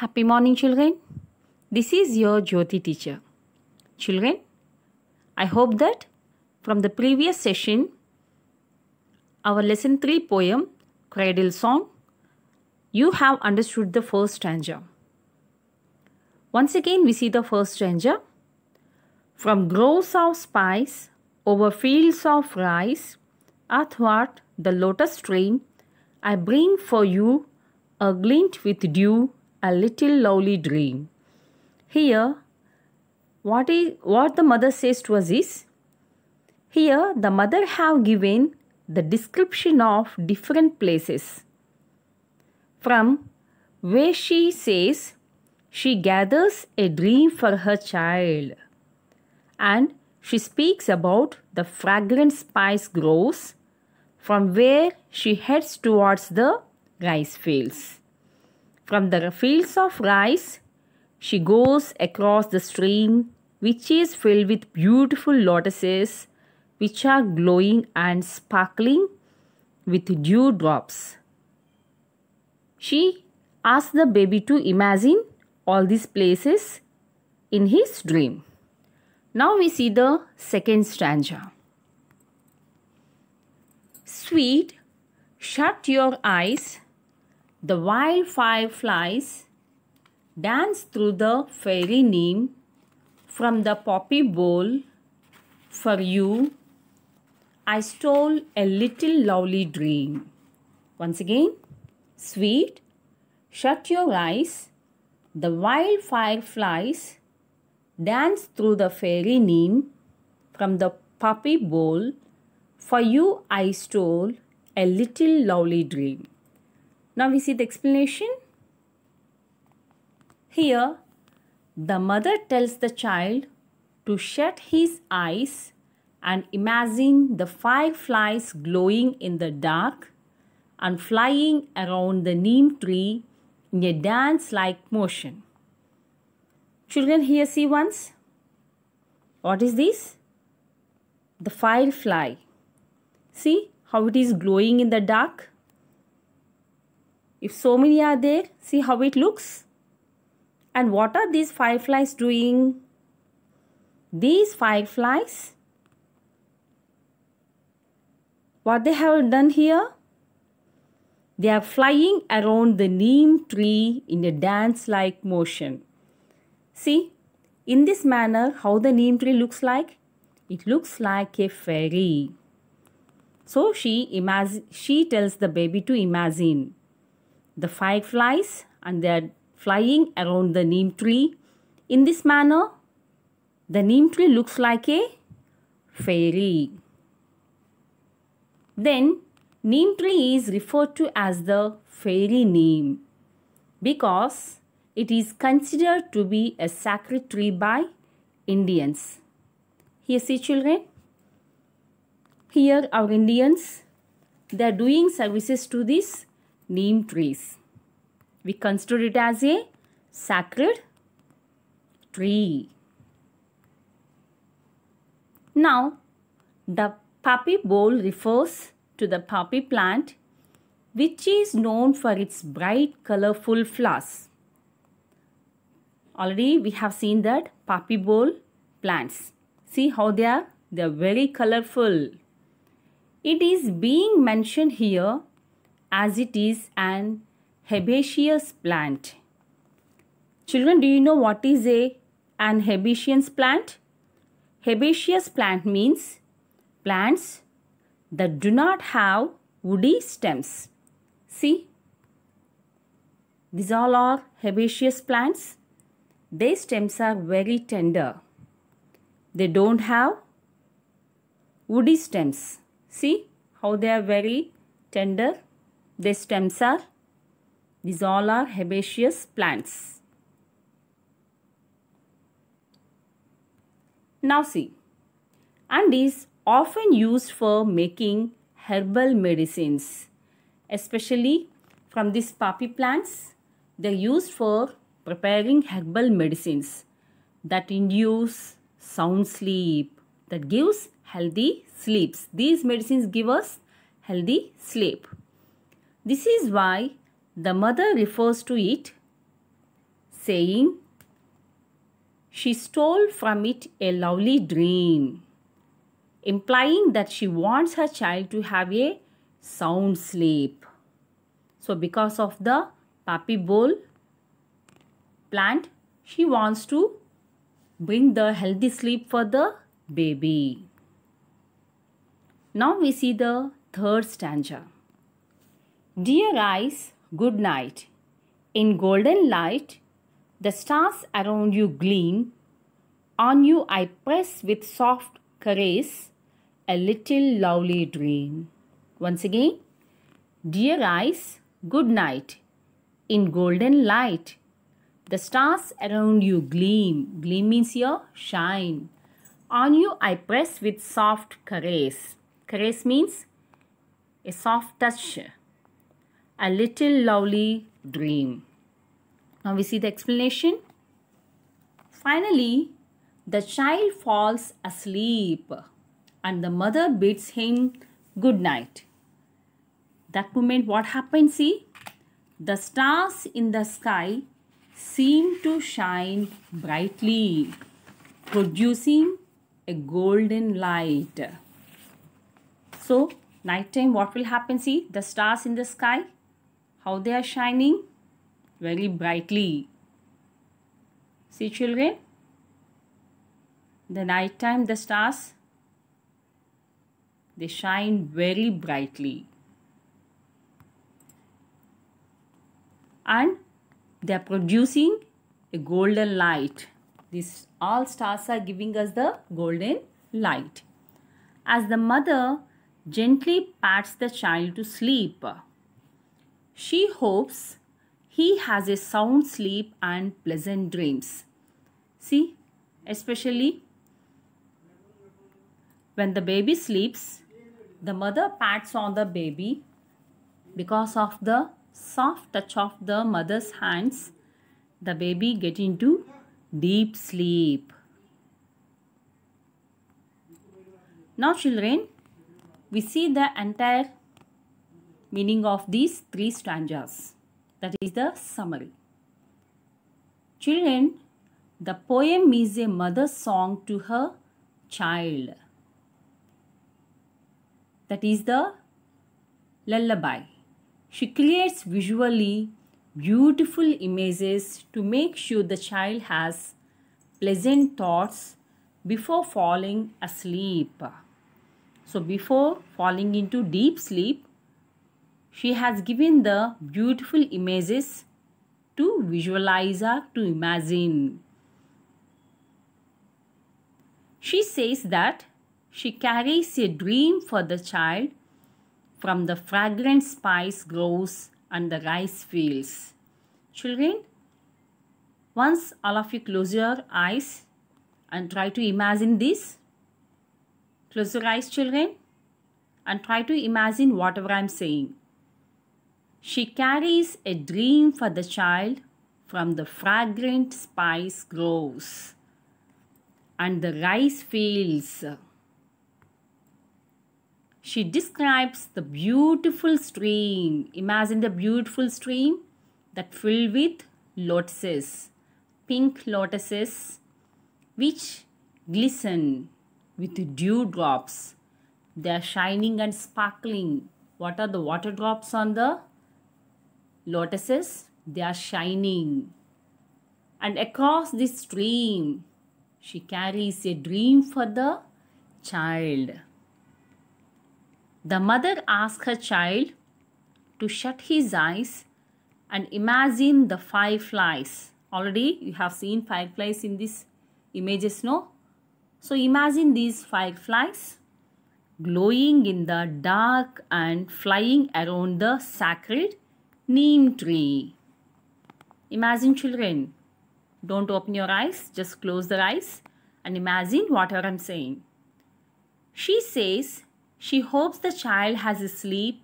Happy morning, children. This is your Jyoti teacher. Children, I hope that from the previous session, our lesson 3 poem, Cradle Song, you have understood the first stanza. Once again, we see the first stanza. From groves of spice, over fields of rice, athwart the lotus stream, I bring for you a glint with dew a little lovely dream. Here, what, is, what the mother says to us is, here the mother have given the description of different places. From where she says she gathers a dream for her child and she speaks about the fragrant spice groves from where she heads towards the rice fields. From the fields of rice, she goes across the stream, which is filled with beautiful lotuses, which are glowing and sparkling with dew drops. She asks the baby to imagine all these places in his dream. Now we see the second stanza. Sweet, shut your eyes the wild fireflies dance through the fairy neem from the poppy bowl. For you, I stole a little lovely dream. Once again, sweet, shut your eyes. The wild fireflies dance through the fairy neem from the poppy bowl. For you, I stole a little lovely dream. Now we see the explanation. Here, the mother tells the child to shut his eyes and imagine the fireflies glowing in the dark and flying around the neem tree in a dance-like motion. Children, here see once. What is this? The firefly. See how it is glowing in the dark? If so many are there, see how it looks. And what are these fireflies doing? These fireflies, what they have done here? They are flying around the neem tree in a dance-like motion. See, in this manner, how the neem tree looks like? It looks like a fairy. So she, she tells the baby to imagine the fireflies and they are flying around the neem tree. In this manner, the neem tree looks like a fairy. Then, neem tree is referred to as the fairy neem because it is considered to be a sacred tree by Indians. Here see children, here our Indians, they are doing services to this neem trees. We consider it as a sacred tree. Now, the poppy bowl refers to the poppy plant which is known for its bright colorful flowers. Already we have seen that poppy bowl plants. See how they are? They are very colorful. It is being mentioned here as it is an herbaceous plant. Children, do you know what is a an herbaceous plant? Herbaceous plant means plants that do not have woody stems. See, these all are herbaceous plants. Their stems are very tender. They don't have woody stems. See how they are very tender their stems are, these all are herbaceous plants. Now see, and is often used for making herbal medicines, especially from these poppy plants. They are used for preparing herbal medicines that induce sound sleep, that gives healthy sleeps. These medicines give us healthy sleep. This is why the mother refers to it saying, She stole from it a lovely dream, implying that she wants her child to have a sound sleep. So, because of the pappy bowl plant, she wants to bring the healthy sleep for the baby. Now we see the third stanza. Dear eyes, good night. In golden light, the stars around you gleam. On you I press with soft caress a little lovely dream. Once again, dear eyes, good night. In golden light, the stars around you gleam. Gleam means your shine. On you I press with soft caress. Caress means a soft touch a little lovely dream. Now we see the explanation. Finally, the child falls asleep and the mother bids him good night. That moment what happened? See, the stars in the sky seem to shine brightly, producing a golden light. So, night time what will happen? See, the stars in the sky how they are shining? Very brightly. See children? The night time the stars, they shine very brightly. And they are producing a golden light. These all stars are giving us the golden light. As the mother gently pats the child to sleep, she hopes he has a sound sleep and pleasant dreams. See, especially when the baby sleeps, the mother pats on the baby because of the soft touch of the mother's hands, the baby get into deep sleep. Now children, we see the entire meaning of these three stanzas. That is the summary. Children, the poem is a mother's song to her child. That is the lullaby. She creates visually beautiful images to make sure the child has pleasant thoughts before falling asleep. So before falling into deep sleep, she has given the beautiful images to visualize or to imagine. She says that she carries a dream for the child from the fragrant spice groves and the rice fields. Children, once all of you close your eyes and try to imagine this. Close your eyes, children, and try to imagine whatever I am saying. She carries a dream for the child from the fragrant spice groves and the rice fields. She describes the beautiful stream. Imagine the beautiful stream that filled with lotuses, pink lotuses, which glisten with dewdrops. They are shining and sparkling. What are the water drops on the lotuses, they are shining. And across this stream, she carries a dream for the child. The mother asks her child to shut his eyes and imagine the fireflies. Already you have seen fireflies in these images, no? So imagine these fireflies glowing in the dark and flying around the sacred neem tree. Imagine children, don't open your eyes, just close the eyes and imagine whatever I'm saying. She says she hopes the child has a sleep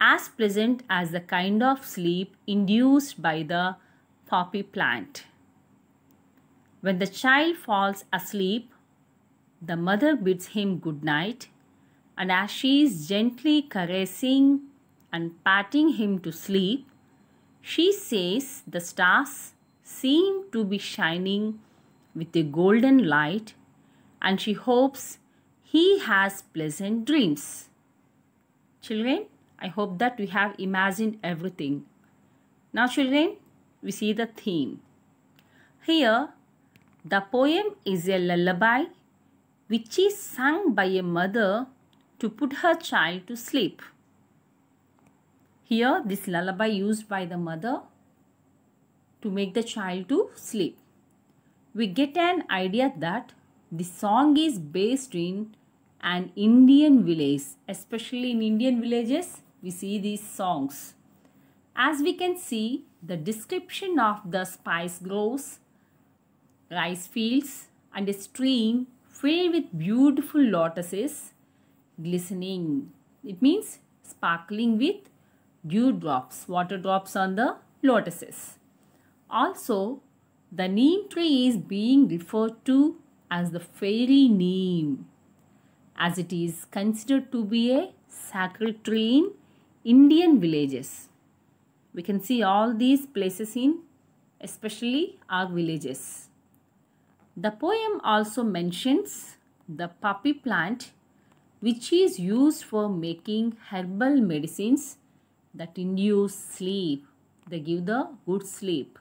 as pleasant as the kind of sleep induced by the poppy plant. When the child falls asleep, the mother bids him good night, and as she is gently caressing and patting him to sleep, she says the stars seem to be shining with a golden light and she hopes he has pleasant dreams. Children, I hope that we have imagined everything. Now children, we see the theme. Here, the poem is a lullaby which is sung by a mother to put her child to sleep. Here, this lullaby used by the mother to make the child to sleep. We get an idea that the song is based in an Indian village. Especially in Indian villages, we see these songs. As we can see, the description of the spice groves, rice fields and a stream filled with beautiful lotuses glistening. It means sparkling with dewdrops, water drops on the lotuses. Also, the neem tree is being referred to as the fairy neem as it is considered to be a sacred tree in Indian villages. We can see all these places in especially our villages. The poem also mentions the poppy plant which is used for making herbal medicines that induce sleep. They give the good sleep.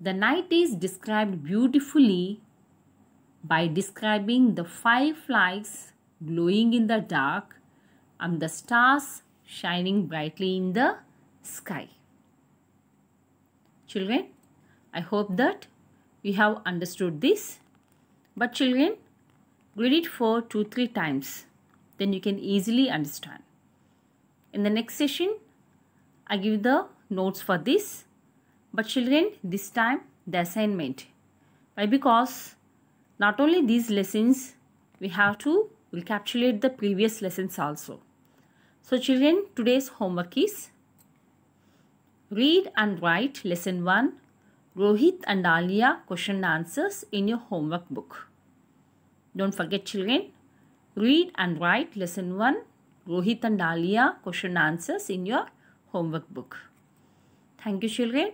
The night is described beautifully by describing the fireflies glowing in the dark and the stars shining brightly in the sky. Children, I hope that you have understood this. But children, read it for two, three times. Then you can easily understand. In the next session, I give the notes for this. But children, this time the assignment. Why? Because not only these lessons, we have to recapitulate the previous lessons also. So children, today's homework is Read and write lesson 1 Rohit and Alia question answers in your homework book. Don't forget children, read and write lesson 1 Rohit and Dalia question answers in your homework book. Thank you children.